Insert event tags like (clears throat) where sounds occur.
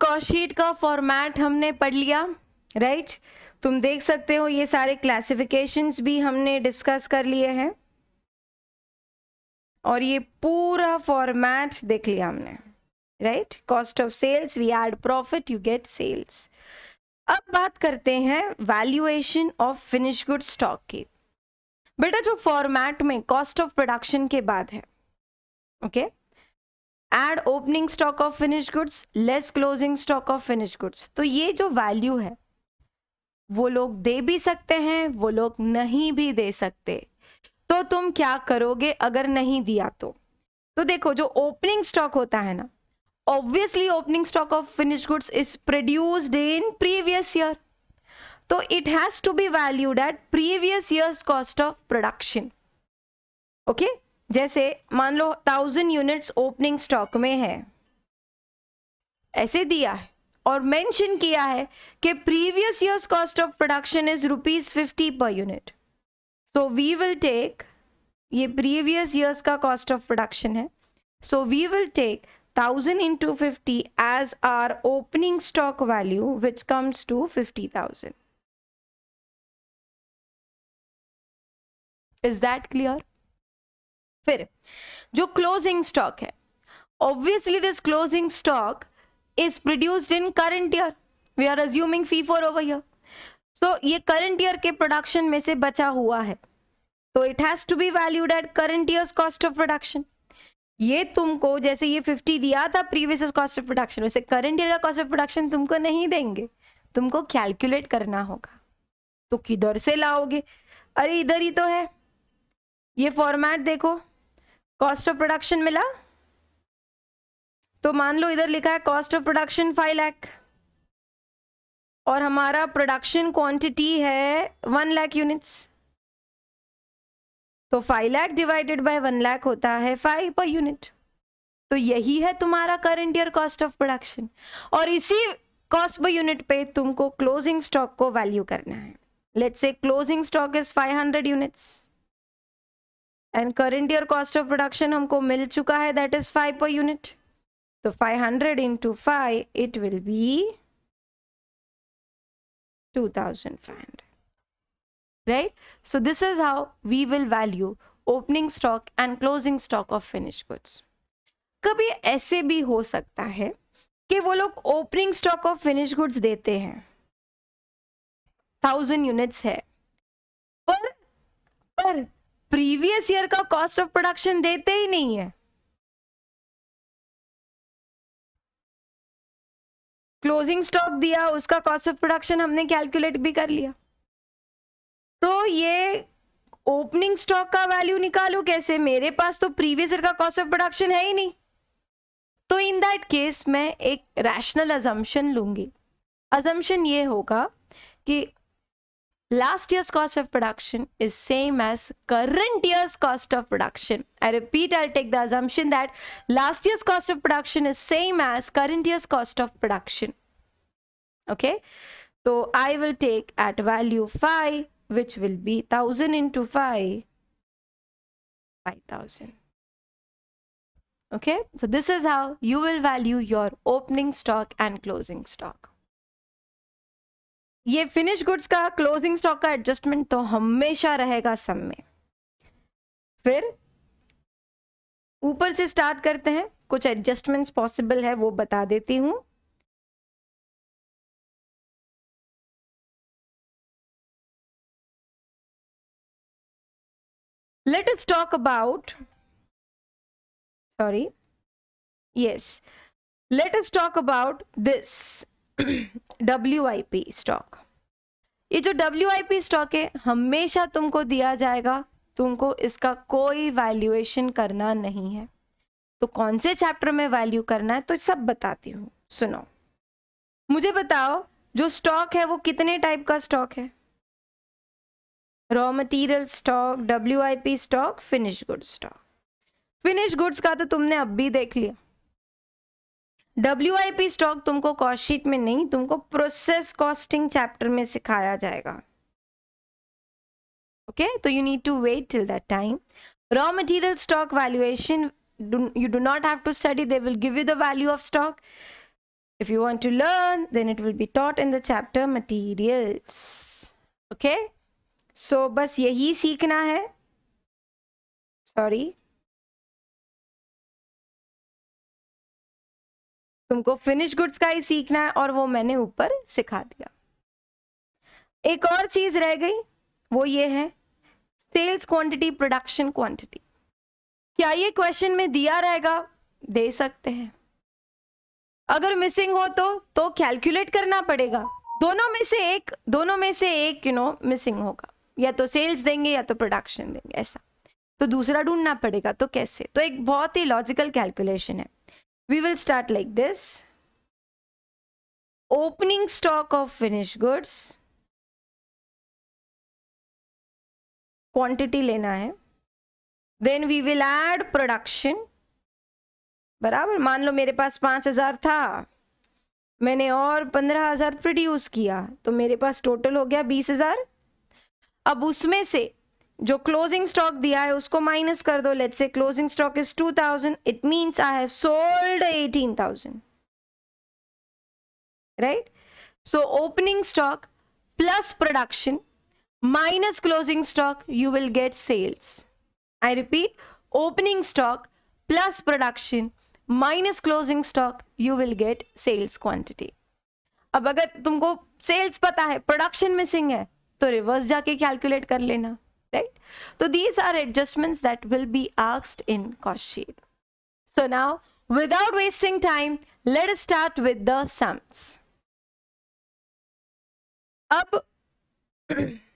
स्कॉशीट का फॉर्मेट हमने पढ़ लिया राइट right? तुम देख सकते हो ये सारे क्लासिफिकेशंस भी हमने डिस्कस कर लिए हैं और ये पूरा फॉर्मेट देख लिया हमने right cost of sales we add profit you get sales अब बात करते हैं valuation of finish good stock की बेटा जो फॉर्मेट में कॉस्ट ऑफ प्रोडक्शन के बाद है okay okay? Add opening stock of finish goods less closing stock of finish goods तो ये जो वैल्यू है वो लोग दे भी सकते हैं वो लोग नहीं भी दे सकते तो तुम क्या करोगे अगर नहीं दिया तो तो देखो जो ओपनिंग स्टॉक होता है ना obviously opening stock of finish goods is produced in previous year तो it has to be valued at previous years cost of production okay जैसे मान लो थाउजेंड यूनिट्स ओपनिंग स्टॉक में है ऐसे दिया है और मेंशन किया है कि previous years cost of production is rupees fifty per unit so we will take ये प्रीवियस ईयर्स का कॉस्ट ऑफ प्रोडक्शन है so we will take thousand two fifty as our opening stock value which comes to fifty thousand is that clear फिर जो closing stock है obviously this closing stock is produced in current year we are assuming fee for over year so ये current year के production में से बचा हुआ है तो it has to be valued at current year cost of production ये तुमको जैसे ये 50 दिया था प्रीवियस कॉस्ट ऑफ प्रोडक्शन वैसे करंट ईयर का कॉस्ट ऑफ प्रोडक्शन तुमको नहीं देंगे तुमको कैलकुलेट करना होगा तो किधर से लाओगे अरे इधर ही तो है ये फॉर्मेट देखो कॉस्ट ऑफ प्रोडक्शन मिला तो मान लो इधर लिखा है cost of production five lakh और हमारा प्रोडक्शन क्वांटिटी है वन लैख यूनिट्स तो five lakh divided by one lakh होता है फाइव पर यूनिट तो यही है तुम्हारा current year cost of production और इसी कॉस्ट पर यूनिट पे तुमको क्लोजिंग स्टॉक को वैल्यू करना है let's say closing stock is 500 units and current year cost of production हमको मिल चुका है that is five per unit तो five hundred into five it will be two thousand five hundred right so this is how we will value opening stock and closing stock of finish goods कभी ऐसे भी हो सकता है कि वो लोग opening stock of finish goods देते हैं थाउजेंड यूनिट्स है पर पर प्रीवियस ईयर का कॉस्ट ऑफ प्रोडक्शन देते ही नहीं है क्लोजिंग स्टॉक दिया उसका कॉस्ट ऑफ प्रोडक्शन हमने कैलकुलेट भी कर लिया तो ये ओपनिंग स्टॉक का वैल्यू निकालो कैसे मेरे पास तो प्रीवियस ईयर का कॉस्ट ऑफ प्रोडक्शन है ही नहीं तो इन दैट केस मैं एक रैशनल अजम्पन लूंगी अजम्पन ये होगा कि last year's cost of production is same as current year's cost of production. I repeat, I'll take the assumption that last year's cost of production is same as current year's cost of production. Okay, so I will take at value 5, which will be 1000 into 5, 5000. Okay, so this is how you will value your opening stock and closing stock. ये finish goods का closing stock का adjustment तो हमेशा रहेगा सब में फिर ऊपर से स्टार्ट करते हैं कुछ एडजस्टमेंट्स पॉसिबल है वो बता देती हूं let us talk about sorry yes let us talk about this W stock ये जो डब्ल्यू स्टॉक है हमेशा तुमको दिया जाएगा तुमको इसका कोई वैल्यूएशन करना नहीं है तो कौन से चैप्टर में वैल्यू करना है तो सब बताती हूँ सुनो मुझे बताओ जो स्टॉक है वो कितने टाइप का स्टॉक है raw material stock W stock finish good stock finish goods का तो तुमने अब भी देख लिया डब्ल्यू आई पी स्टॉक तुमको कॉस्ट शीट में नहीं तुमको प्रोसेस कॉस्टिंग चैप्टर में सिखाया जाएगा ओके तो you need to wait till that time raw material stock valuation you do not have to study they will give you the value of stock if you want to learn then it will be taught in the chapter materials okay so बस यही सीखना है sorry तुमको finish goods का ही सीखना है और वो मैंने ऊपर सिखा दिया एक और चीज रह गई वो ये है सेल्स क्वांटिटी प्रोडक्शन क्वांटिटी क्या ये क्वेश्चन में दिया रहेगा दे सकते हैं अगर मिसिंग हो तो तो कैलकुलेट करना पड़ेगा दोनों में से एक दोनों में से एक यू नो मिसिंग होगा या तो सेल्स देंगे या तो प्रोडक्शन देंगे ऐसा तो दूसरा ढूंढना पड़ेगा तो कैसे तो एक बहुत ही लॉजिकल कैलकुलेशन है we will start like this opening stock of finished goods quantity लेना है then we will add production बराबर मान लो मेरे पास पांच हज़ार था मैंने और पंद्रह हज़ार प्रोड्यूस किया तो मेरे पास टोटल हो गया बीस हज़ार अब उसमें से जो क्लोजिंग स्टॉक दिया है उसको माइनस कर दो let's say closing stock is two thousand it means I have sold eighteen thousand right so opening stock plus production minus closing stock you will get sales I repeat opening stock plus production minus closing stock you will get sales quantity अब अगर तुमको sales पता है production missing है तो reverse जाके calculate कर लेना right? So these are adjustments that will be asked in cost sheet. So now, without wasting time, let us start with the sums. Up. (clears throat)